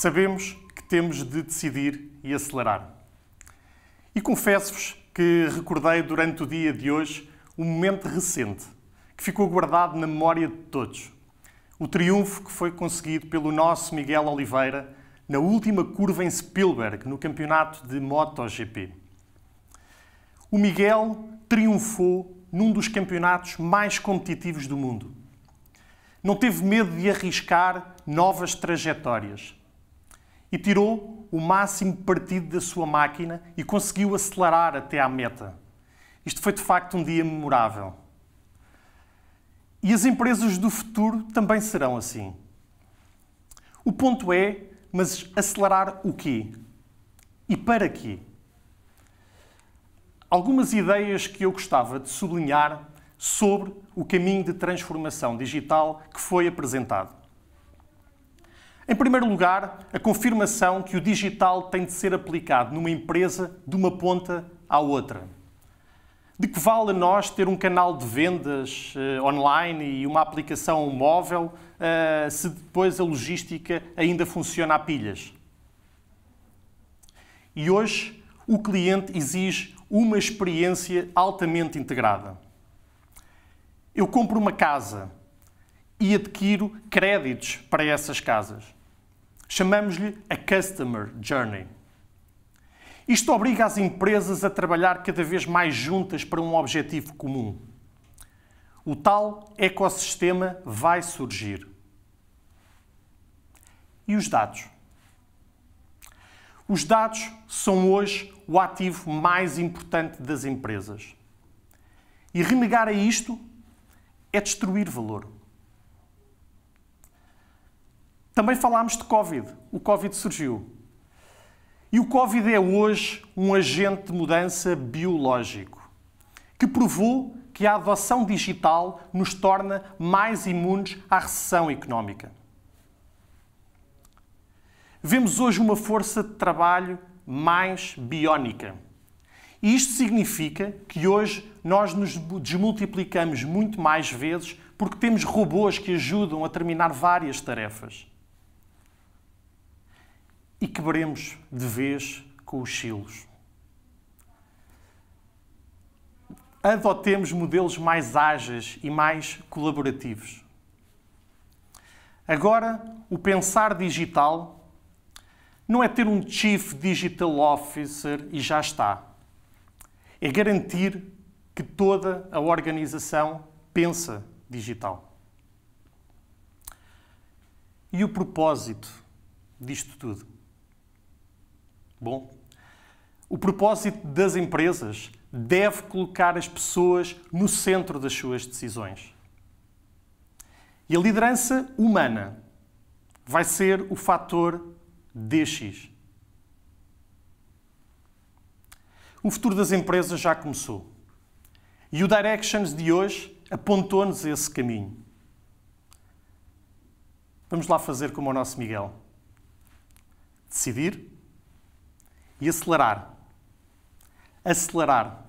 Sabemos que temos de decidir e acelerar. E confesso-vos que recordei durante o dia de hoje um momento recente que ficou guardado na memória de todos. O triunfo que foi conseguido pelo nosso Miguel Oliveira na última curva em Spielberg, no campeonato de MotoGP. O Miguel triunfou num dos campeonatos mais competitivos do mundo. Não teve medo de arriscar novas trajetórias e tirou o máximo partido da sua máquina e conseguiu acelerar até à meta. Isto foi de facto um dia memorável. E as empresas do futuro também serão assim. O ponto é, mas acelerar o quê? E para quê? Algumas ideias que eu gostava de sublinhar sobre o caminho de transformação digital que foi apresentado. Em primeiro lugar, a confirmação que o digital tem de ser aplicado numa empresa de uma ponta à outra. De que vale a nós ter um canal de vendas uh, online e uma aplicação móvel uh, se depois a logística ainda funciona a pilhas? E hoje o cliente exige uma experiência altamente integrada. Eu compro uma casa e adquiro créditos para essas casas Chamamos-lhe a Customer Journey. Isto obriga as empresas a trabalhar cada vez mais juntas para um objetivo comum. O tal ecossistema vai surgir. E os dados? Os dados são hoje o ativo mais importante das empresas. E renegar a isto é destruir valor. Também falámos de Covid. O Covid surgiu. E o Covid é hoje um agente de mudança biológico que provou que a adoção digital nos torna mais imunes à recessão económica. Vemos hoje uma força de trabalho mais biónica. E isto significa que hoje nós nos desmultiplicamos muito mais vezes porque temos robôs que ajudam a terminar várias tarefas e quebremos de vez com os silos. Adotemos modelos mais ágeis e mais colaborativos. Agora, o pensar digital não é ter um Chief Digital Officer e já está. É garantir que toda a organização pensa digital. E o propósito disto tudo? Bom, o propósito das empresas deve colocar as pessoas no centro das suas decisões. E a liderança humana vai ser o fator DX. O futuro das empresas já começou. E o Directions de hoje apontou-nos esse caminho. Vamos lá fazer como o nosso Miguel. Decidir e acelerar. Acelerar.